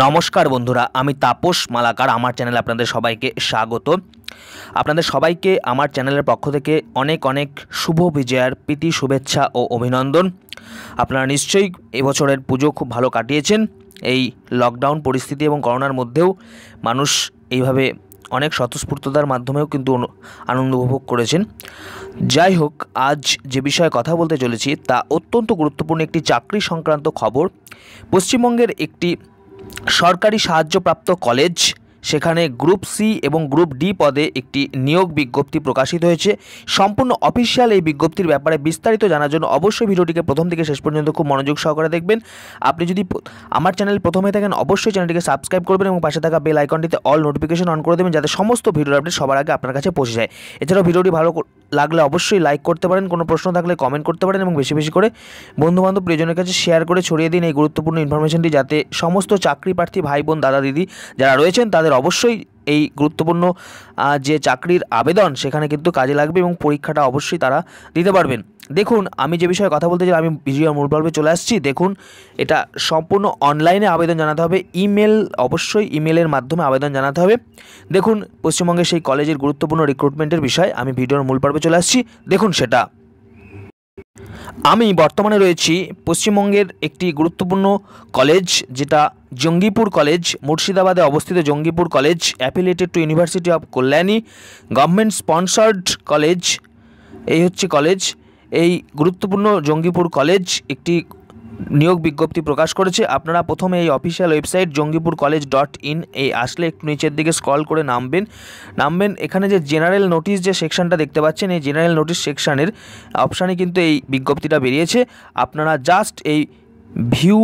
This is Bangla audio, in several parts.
নমস্কার বন্ধুরা আমি তাপস মালাকার আমার চ্যানেলে আপনাদের সবাইকে স্বাগত আপনাদের সবাইকে আমার চ্যানেলের পক্ষ থেকে অনেক অনেক শুভ বিজয়ার প্রীতি শুভেচ্ছা ও অভিনন্দন আপনারা নিশ্চয়ই এবছরের পুজো খুব ভালো কাটিয়েছেন এই লকডাউন পরিস্থিতি এবং করোনার মধ্যেও মানুষ এইভাবে অনেক স্বতঃস্ফূর্ততার মাধ্যমেও কিন্তু আনন্দ উপভোগ করেছেন যাই হোক আজ যে বিষয়ে কথা বলতে চলেছি তা অত্যন্ত গুরুত্বপূর্ণ একটি চাকরি সংক্রান্ত খবর পশ্চিমবঙ্গের একটি সরকারি সাহায্যপ্রাপ্ত কলেজ সেখানে গ্রুপ সি এবং গ্রুপ ডি পদে একটি নিয়োগ বিজ্ঞপ্তি প্রকাশিত হয়েছে সম্পূর্ণ অফিসিয়াল এই বিজ্ঞপ্তির ব্যাপারে বিস্তারিত জানার জন্য অবশ্যই ভিডিওটিকে প্রথম থেকে শেষ পর্যন্ত খুব মনোযোগ সহকারে দেখবেন আপনি যদি আমার চ্যানেল প্রথমে থাকেন অবশ্যই চ্যানেলটিকে সাবস্ক্রাইব করবেন এবং পাশে থাকা বেল আইকনটিতে অল নোটিফিকেশন অন করে দেবেন যাতে সমস্ত ভিডিওর আপডেট সবার আগে আপনার কাছে পৌঁছে যায় এছাড়াও ভিডিওটি ভালো লাগলে অবশ্যই লাইক করতে পারেন কোনো প্রশ্ন থাকলে কমেন্ট করতে পারেন এবং বেশি বেশি করে বন্ধুবান্ধব প্রিয়জনের কাছে শেয়ার করে ছড়িয়ে দিন এই গুরুত্বপূর্ণ ইনফরমেশনটি যাতে সমস্ত চাকরি প্রার্থী ভাই বোন দাদা দিদি যারা রয়েছেন তাদের অবশ্যই এই গুরুত্বপূর্ণ যে চাকরির আবেদন সেখানে কিন্তু কাজে লাগবে এবং পরীক্ষাটা অবশ্যই তারা দিতে পারবেন দেখুন আমি যে বিষয়ে কথা বলতে চাই আমি বিজয়া মূল পর্বে চলে আসছি দেখুন এটা সম্পূর্ণ অনলাইনে আবেদন জানাতে হবে ইমেল অবশ্যই ইমেলের মাধ্যমে আবেদন জানাতে হবে দেখুন পশ্চিমবঙ্গের সেই কলেজের গুরুত্বপূর্ণ রিক্রুটমেন্টের বিষয় আমি ভিডিওর মূল পর্বে চলে আসছি দেখুন সেটা আমি বর্তমানে রয়েছি পশ্চিমবঙ্গের একটি গুরুত্বপূর্ণ কলেজ যেটা জঙ্গিপুর কলেজ মুর্শিদাবাদে অবস্থিত Jangipur college affiliated to university of Kalyani government sponsored college এই হচ্ছে কলেজ এই গুরুত্বপূর্ণ জঙ্গিপুর কলেজ একটি নিয়োগ বিজ্ঞপ্তি প্রকাশ করেছে আপনারা প্রথমে এই official website Jangipur college dot in এই আসলে একটু নিচের দিকে স্ক্রল করে নামবেন নামবেন এখানে যে জেনারেল নোটিশ যে সেকশনটা দেখতে পাচ্ছেন এই জেনারেল নোটিশ সেকশানের অপশানে কিন্তু এই বিজ্ঞপ্তিটা বেরিয়েছে আপনারা জাস্ট এই ভিউ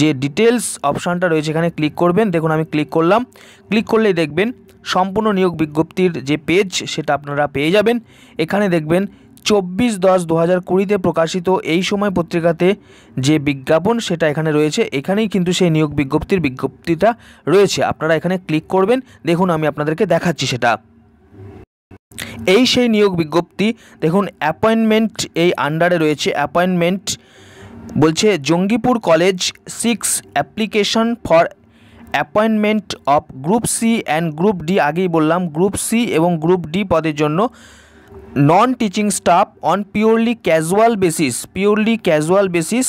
যে ডিটেলস অপশানটা রয়েছে এখানে ক্লিক করবেন দেখুন আমি ক্লিক করলাম ক্লিক করলেই দেখবেন সম্পূর্ণ নিয়োগ বিজ্ঞপ্তির যে পেজ সেটা আপনারা পেয়ে যাবেন এখানে দেখবেন চব্বিশ দশ দু হাজার কুড়িতে প্রকাশিত এই সময় পত্রিকাতে যে বিজ্ঞাপন সেটা এখানে রয়েছে এখানেই কিন্তু সেই নিয়োগ বিজ্ঞপ্তির বিজ্ঞপ্তিটা রয়েছে আপনারা এখানে ক্লিক করবেন দেখুন আমি আপনাদেরকে দেখাচ্ছি সেটা এই সেই নিয়োগ বিজ্ঞপ্তি দেখুন অ্যাপয়েন্টমেন্ট এই আন্ডারে রয়েছে অ্যাপয়েন্টমেন্ট বলছে Jangipur college six application for appointment of group C and group D আগেই বললাম গ্রুপ সি এবং গ্রুপ ডি পদের জন্য non teaching staff on purely casual basis purely casual basis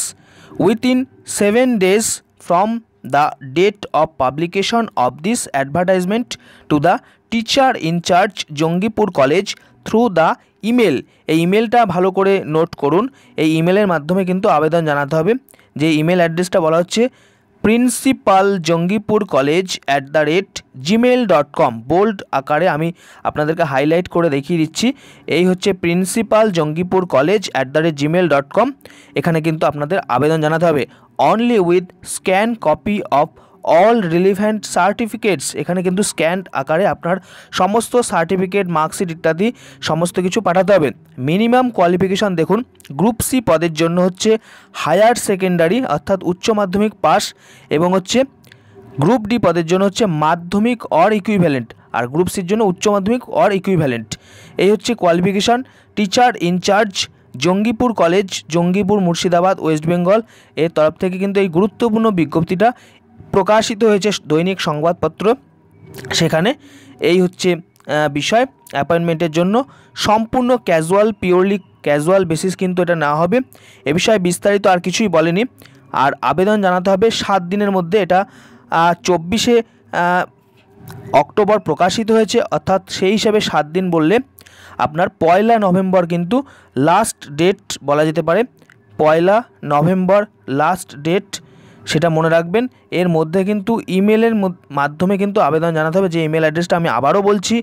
within seven days from the date of publication of this advertisement to the teacher incharge Jangipur college through the email এই ইমেলটা ভালো করে নোট করুন এই ইমেলের মাধ্যমে কিন্তু আবেদন জানাতে হবে যে ইমেল অ্যাড্রেসটা বলা হচ্ছে principal Jangipur college at the rate Gmail dot com bold আকারে আমি আপনাদেরকে হাইলাইট করে দেখিয়ে দিচ্ছি এই হচ্ছে principal Jangipur college at the rate Gmail dot com এখানে কিন্তু আপনাদের আবেদন জানাতে হবে only with scan copy of all relevant certificates এখানে কিন্তু স্ক্যান আকারে আপনার সমস্ত সার্টিফিকেট মার্কশিট ইত্যাদি সমস্ত কিছু পাঠাতে হবে মিনিমাম কোয়ালিফিকেশান দেখুন গ্রুপ সি পদের জন্য হচ্ছে হায়ার সেকেন্ডারি অর্থাৎ উচ্চ মাধ্যমিক পাস এবং হচ্ছে গ্রুপ ডি পদের জন্য হচ্ছে মাধ্যমিক অর ইকুইভ্যালেন্ট আর গ্রুপ সির জন্য উচ্চ মাধ্যমিক অর ইকুইভ্যালেন্ট এই হচ্ছে qualification teacher incharge Jangipur college Jangipur Murshidabad West Bengal এর তরফ থেকে কিন্তু এই গুরুত্বপূর্ণ বিজ্ঞপ্তিটা প্রকাশিত হয়েছে দৈনিক সংবাদপত্র সেখানে এই হচ্ছে বিষয় অ্যাপয়েন্টমেন্টের জন্য সম্পূর্ণ ক্যাজুয়াল পিওরলি ক্যাজুয়াল বেসিস কিন্তু এটা না হবে এ বিষয়ে বিস্তারিত আর কিছুই বলেনি আর আবেদন জানাতে হবে সাত দিনের মধ্যে এটা চব্বিশে অক্টোবর প্রকাশিত হয়েছে অর্থাৎ সেই হিসাবে সাত দিন বললে আপনার পয়লা নভেম্বর কিন্তু লাস্ট ডেট বলা যেতে পারে পয়লা নভেম্বর লাস্ট ডেট সেটা মনে রাখবেন এর মধ্যে কিন্তু ইমেলের মাধ্যমে কিন্তু আবেদন জানাতে হবে যে ইমেল অ্যাড্রেসটা আমি আবারও বলছি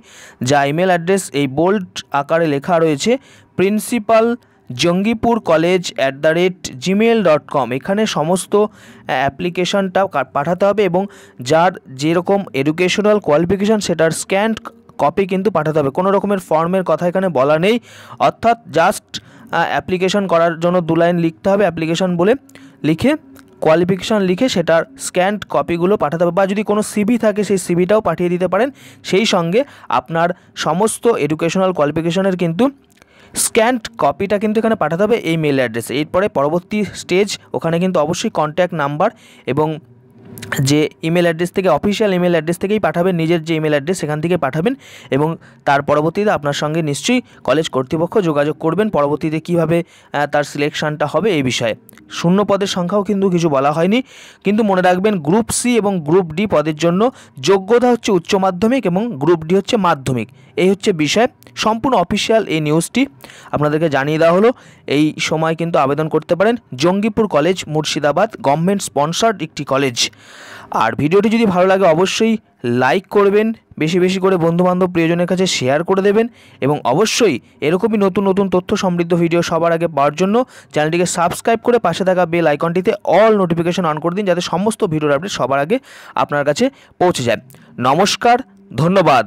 যা ইমেল অ্যাড্রেস এই বোল্ড আকারে লেখা রয়েছে principal Jangipur college at the rate Gmail dot com এখানে সমস্ত অ্যাপ্লিকেশনটা পাঠাতে হবে এবং যার যেরকম এডুকেশনাল কোয়ালিফিকেশান সেটার স্ক্যান কপি কিন্তু পাঠাতে হবে কোনো রকমের ফর্মের কথা এখানে বলা নেই অর্থাৎ জাস্ট অ্যাপ্লিকেশন করার জন্য দু লাইন লিখতে হবে অ্যাপ্লিকেশন বলে লিখে কোয়ালিফিকেশান লিখে সেটার স্ক্যান্ড কপিগুলো পাঠাতে হবে বা যদি কোনো সিবি থাকে সেই সিবিটাও পাঠিয়ে দিতে পারেন সেই সঙ্গে আপনার সমস্ত এডুকেশনাল কোয়ালিফিকেশনের কিন্তু স্ক্যান্ড কপিটা কিন্তু এখানে পাঠাতে হবে এই মেল অ্যাড্রেসে এরপরে পরবর্তী স্টেজ ওখানে কিন্তু অবশ্যই কন্ট্যাক্ট নাম্বার এবং যে ইমেল অ্যাড্রেস থেকে অফিসিয়াল ইমেল অ্যাড্রেস থেকেই পাঠাবেন নিজের যে ইমেল অ্যাড্রেস সেখান থেকে পাঠাবেন এবং তার পরবর্তীতে আপনার সঙ্গে নিশ্চয়ই কলেজ কর্তৃপক্ষ যোগাযোগ করবেন পরবর্তীতে কিভাবে তার সিলেকশানটা হবে এই বিষয়ে শূন্য পদের সংখ্যাও কিন্তু কিছু বলা হয়নি কিন্তু মনে রাখবেন গ্রুপ সি এবং গ্রুপ ডি পদের জন্য যোগ্যতা হচ্ছে উচ্চ মাধ্যমিক এবং গ্রুপ ডি হচ্ছে মাধ্যমিক এই হচ্ছে বিষয় সম্পূর্ণ অফিসিয়াল এই নিউজটি আপনাদেরকে জানিয়ে দেওয়া হলো এই সময় কিন্তু আবেদন করতে পারেন Jangipur college Murshidabad government sponsored একটি কলেজ আর ভিডিওটি যদি ভালো লাগে অবশ্যই লাইক করবেন বেশি বেশি করে বন্ধুবান্ধব প্রিয়জনের কাছে শেয়ার করে দেবেন এবং অবশ্যই এরকমই নতুন নতুন তথ্য সমৃদ্ধ ভিডিও সবার আগে পাওয়ার জন্য চ্যানেলটিকে সাবস্ক্রাইব করে পাশে থাকা বেল আইকনটিতে অল নোটিফিকেশন অন করে দিন যাতে সমস্ত ভিডিওর আপডেট সবার আগে আপনার কাছে পৌঁছে যায় নমস্কার ধন্যবাদ